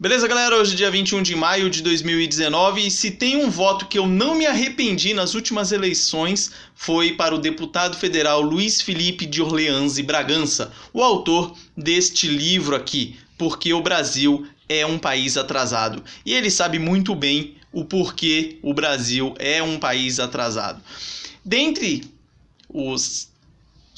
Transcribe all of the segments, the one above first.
Beleza, galera? Hoje é dia 21 de maio de 2019 e se tem um voto que eu não me arrependi nas últimas eleições foi para o deputado federal Luiz Felipe de Orleans e Bragança, o autor deste livro aqui, Porque o Brasil é um país atrasado. E ele sabe muito bem o porquê o Brasil é um país atrasado. Dentre os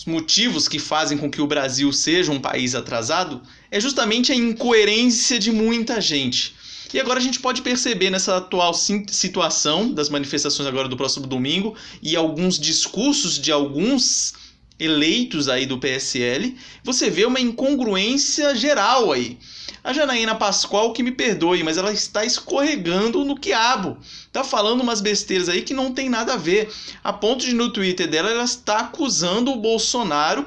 os motivos que fazem com que o Brasil seja um país atrasado é justamente a incoerência de muita gente. E agora a gente pode perceber nessa atual situação das manifestações agora do próximo domingo e alguns discursos de alguns eleitos aí do PSL, você vê uma incongruência geral aí. A Janaína Pascoal, que me perdoe, mas ela está escorregando no quiabo. Tá falando umas besteiras aí que não tem nada a ver. A ponto de no Twitter dela ela está acusando o Bolsonaro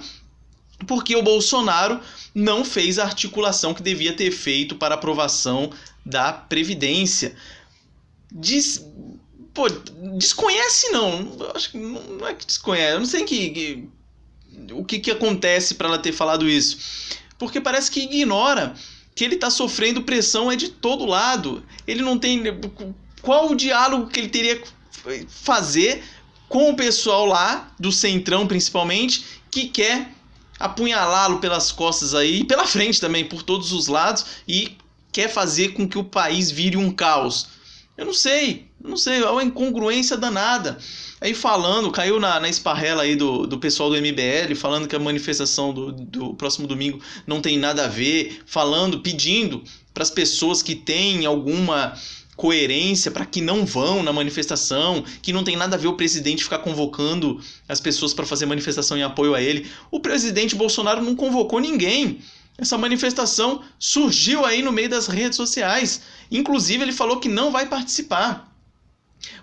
porque o Bolsonaro não fez a articulação que devia ter feito para aprovação da previdência. Diz pô, desconhece não. Acho que não é que desconhece. Eu não sei que, que o que, que acontece para ela ter falado isso. Porque parece que ignora que ele tá sofrendo pressão é de todo lado. Ele não tem. Qual o diálogo que ele teria que fazer com o pessoal lá, do Centrão principalmente, que quer apunhalá-lo pelas costas aí, e pela frente também, por todos os lados, e quer fazer com que o país vire um caos? Eu não sei. Não sei, é uma incongruência danada. Aí falando, caiu na, na esparrela aí do, do pessoal do MBL, falando que a manifestação do, do próximo domingo não tem nada a ver, falando, pedindo para as pessoas que têm alguma coerência para que não vão na manifestação, que não tem nada a ver o presidente ficar convocando as pessoas para fazer manifestação em apoio a ele. O presidente Bolsonaro não convocou ninguém. Essa manifestação surgiu aí no meio das redes sociais. Inclusive, ele falou que não vai participar.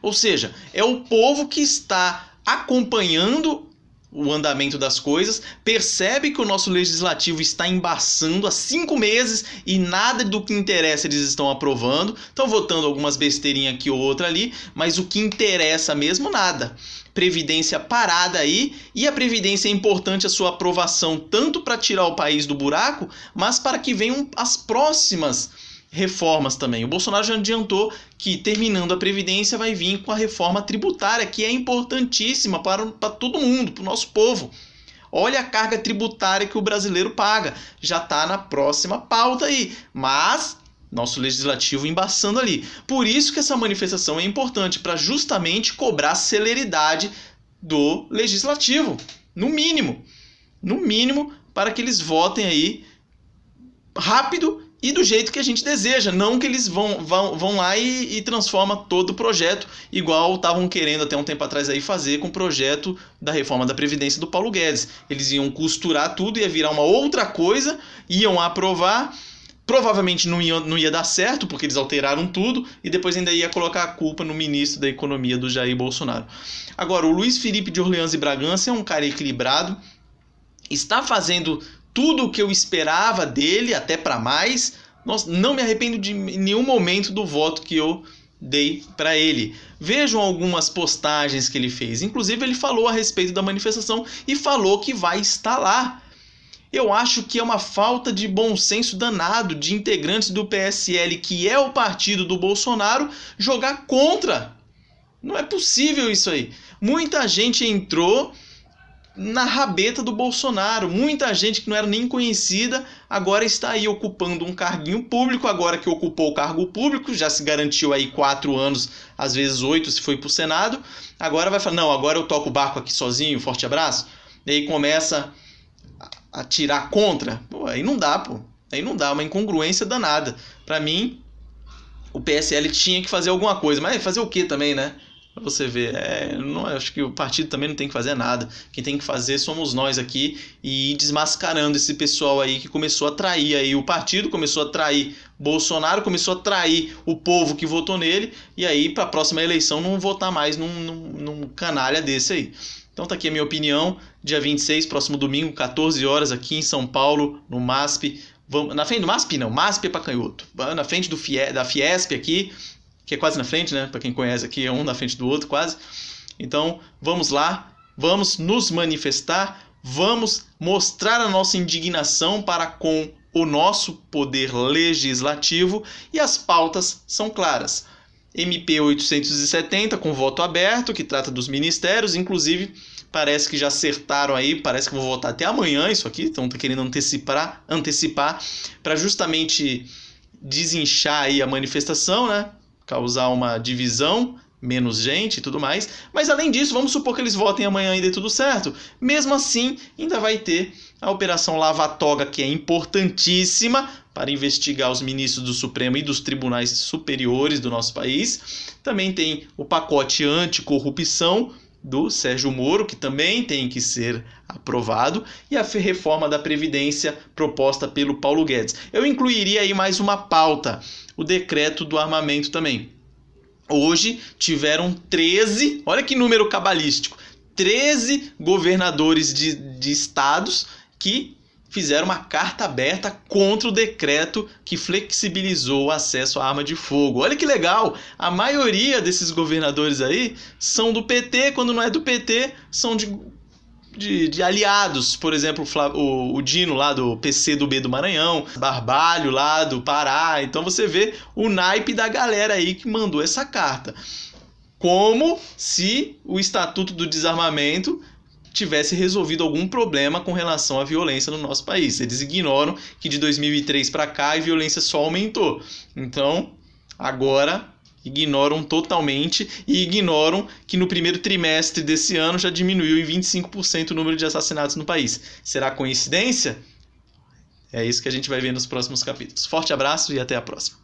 Ou seja, é o povo que está acompanhando o andamento das coisas, percebe que o nosso legislativo está embaçando há cinco meses e nada do que interessa eles estão aprovando, estão votando algumas besteirinhas aqui ou outra ali, mas o que interessa mesmo nada. Previdência parada aí, e a Previdência é importante a sua aprovação tanto para tirar o país do buraco, mas para que venham as próximas reformas também. O Bolsonaro já adiantou que, terminando a Previdência, vai vir com a reforma tributária, que é importantíssima para, para todo mundo, para o nosso povo. Olha a carga tributária que o brasileiro paga. Já está na próxima pauta aí. Mas nosso legislativo embaçando ali. Por isso que essa manifestação é importante, para justamente cobrar celeridade do legislativo. No mínimo. No mínimo, para que eles votem aí rápido e do jeito que a gente deseja, não que eles vão, vão, vão lá e, e transforma todo o projeto, igual estavam querendo até um tempo atrás aí fazer com o projeto da reforma da Previdência do Paulo Guedes. Eles iam costurar tudo, ia virar uma outra coisa, iam aprovar, provavelmente não ia, não ia dar certo, porque eles alteraram tudo, e depois ainda ia colocar a culpa no ministro da Economia do Jair Bolsonaro. Agora, o Luiz Felipe de Orleans e Bragança é um cara equilibrado, está fazendo tudo o que eu esperava dele, até para mais. Nossa, não me arrependo de nenhum momento do voto que eu dei para ele. Vejam algumas postagens que ele fez. Inclusive, ele falou a respeito da manifestação e falou que vai estar lá. Eu acho que é uma falta de bom senso danado de integrantes do PSL, que é o partido do Bolsonaro, jogar contra. Não é possível isso aí. Muita gente entrou na rabeta do Bolsonaro. Muita gente que não era nem conhecida agora está aí ocupando um carguinho público. Agora que ocupou o cargo público, já se garantiu aí quatro anos, às vezes oito, se foi para o Senado. Agora vai falar: não, agora eu toco o barco aqui sozinho, forte abraço. E aí começa a tirar contra. Pô, aí não dá, pô. Aí não dá, uma incongruência danada. Para mim, o PSL tinha que fazer alguma coisa, mas fazer o que também, né? Pra você ver, é, não, é, acho que o partido também não tem que fazer nada. Quem tem que fazer somos nós aqui e ir desmascarando esse pessoal aí que começou a trair aí o partido, começou a trair Bolsonaro, começou a trair o povo que votou nele, e aí para a próxima eleição não votar mais num, num, num canalha desse aí. Então tá aqui a minha opinião, dia 26, próximo domingo, 14 horas, aqui em São Paulo, no MASP. Vamos, na frente do MASP não, MASP é para canhoto. Na frente do FIE, da Fiesp aqui, que é quase na frente, né? Para quem conhece aqui, é um na frente do outro, quase. Então, vamos lá, vamos nos manifestar, vamos mostrar a nossa indignação para com o nosso poder legislativo e as pautas são claras. MP 870 com voto aberto, que trata dos ministérios, inclusive parece que já acertaram aí, parece que vão votar até amanhã isso aqui, estão tá querendo antecipar, antecipar para justamente desinchar aí a manifestação, né? causar uma divisão, menos gente e tudo mais. Mas além disso, vamos supor que eles votem amanhã e dê tudo certo. Mesmo assim, ainda vai ter a Operação Lava Toga, que é importantíssima para investigar os ministros do Supremo e dos tribunais superiores do nosso país. Também tem o pacote anticorrupção, do Sérgio Moro, que também tem que ser aprovado, e a reforma da Previdência proposta pelo Paulo Guedes. Eu incluiria aí mais uma pauta, o decreto do armamento também. Hoje tiveram 13, olha que número cabalístico, 13 governadores de, de estados que fizeram uma carta aberta contra o decreto que flexibilizou o acesso à arma de fogo. Olha que legal! A maioria desses governadores aí são do PT, quando não é do PT, são de, de, de aliados. Por exemplo, o, o Dino lá do PC do B do Maranhão, Barbalho lá do Pará. Então você vê o naipe da galera aí que mandou essa carta. Como se o Estatuto do Desarmamento tivesse resolvido algum problema com relação à violência no nosso país. Eles ignoram que de 2003 para cá a violência só aumentou. Então, agora ignoram totalmente e ignoram que no primeiro trimestre desse ano já diminuiu em 25% o número de assassinatos no país. Será coincidência? É isso que a gente vai ver nos próximos capítulos. Forte abraço e até a próxima.